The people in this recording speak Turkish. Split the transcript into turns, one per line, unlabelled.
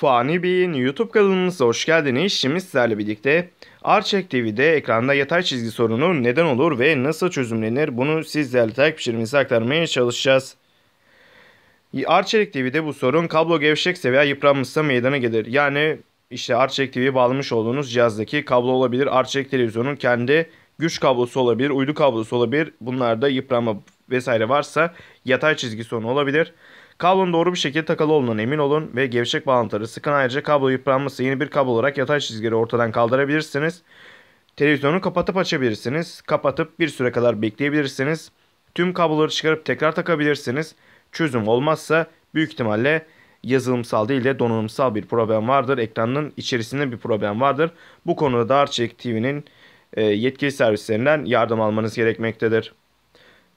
Fani Bey'in YouTube kanalımıza hoş geldiniz. Şimdi sizlerle birlikte Arçek TV'de ekranda yatay çizgi sorunu neden olur ve nasıl çözümlenir bunu sizlerle takipçilerimize aktarmaya çalışacağız. Arçelik TV'de bu sorun kablo gevşekse veya yıpranmışsa meydana gelir. Yani işte Arçelik TV'ye bağlamış olduğunuz cihazdaki kablo olabilir. Arçelik televizyonun kendi güç kablosu olabilir, uydu kablosu olabilir. Bunlarda yıpranma vesaire varsa yatay çizgi sorunu olabilir. Kablonun doğru bir şekilde takılı olduğundan emin olun ve gevşek bağlantıları sıkın ayrıca kablo yıpranması yeni bir kablo olarak yatay çizgileri ortadan kaldırabilirsiniz. Televizyonu kapatıp açabilirsiniz. Kapatıp bir süre kadar bekleyebilirsiniz. Tüm kabloları çıkarıp tekrar takabilirsiniz. Çözüm olmazsa büyük ihtimalle yazılımsal değil de donanımsal bir problem vardır. Ekranın içerisinde bir problem vardır. Bu konuda Darçek TV'nin e, yetkili servislerinden yardım almanız gerekmektedir.